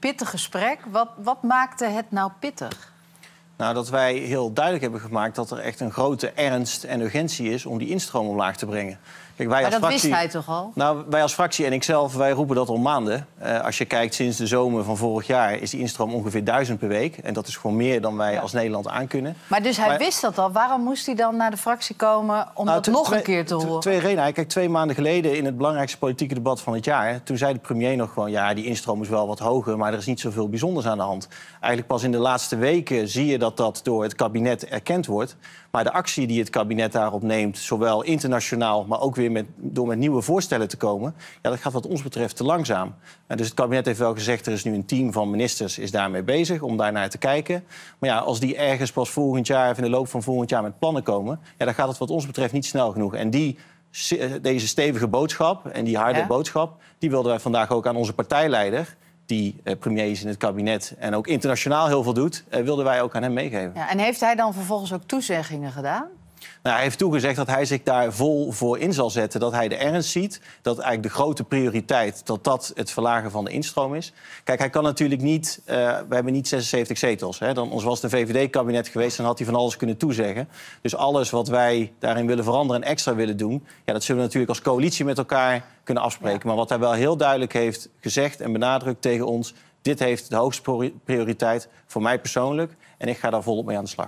pittig gesprek. Wat, wat maakte het nou pittig? Nou, dat wij heel duidelijk hebben gemaakt dat er echt een grote ernst en urgentie is om die instroom omlaag te brengen. Kijk, wij maar als dat fractie, wist hij toch al? Nou, wij als fractie en ikzelf, wij roepen dat al maanden. Eh, als je kijkt, sinds de zomer van vorig jaar is die instroom ongeveer duizend per week. En dat is gewoon meer dan wij als Nederland aankunnen. Maar dus hij wist dat al. Waarom moest hij dan naar de fractie komen om nou, dat nog een keer te horen? Twee redenen. Kijk, twee maanden geleden in het belangrijkste politieke debat van het jaar... toen zei de premier nog gewoon, ja, die instroom is wel wat hoger... maar er is niet zoveel bijzonders aan de hand. Eigenlijk pas in de laatste weken zie je dat dat dat door het kabinet erkend wordt. Maar de actie die het kabinet daarop neemt, zowel internationaal, maar ook weer met, door met nieuwe voorstellen te komen, ja, dat gaat wat ons betreft te langzaam. dus het kabinet heeft wel gezegd, er is nu een team van ministers is daarmee bezig om daarnaar te kijken. Maar ja, als die ergens pas volgend jaar of in de loop van volgend jaar met plannen komen, ja, dan gaat het wat ons betreft niet snel genoeg. En die eh, deze stevige boodschap en die harde boodschap, die wilden wij vandaag ook aan onze partijleider die eh, premier is in het kabinet en ook internationaal heel veel doet, eh, wilden wij ook aan hem meegeven. Ja, en heeft hij dan vervolgens ook toezeggingen gedaan? Nou, hij heeft toegezegd dat hij zich daar vol voor in zal zetten. Dat hij de ernst ziet. Dat eigenlijk de grote prioriteit, dat dat het verlagen van de instroom is. Kijk, hij kan natuurlijk niet... Eh, we hebben niet 76 zetels. Hè? Dan, ons was de een VVD-kabinet geweest, dan had hij van alles kunnen toezeggen. Dus alles wat wij daarin willen veranderen en extra willen doen... Ja, dat zullen we natuurlijk als coalitie met elkaar kunnen afspreken. Maar wat hij wel heel duidelijk heeft gezegd en benadrukt tegen ons... dit heeft de hoogste prioriteit voor mij persoonlijk. En ik ga daar volop mee aan de slag.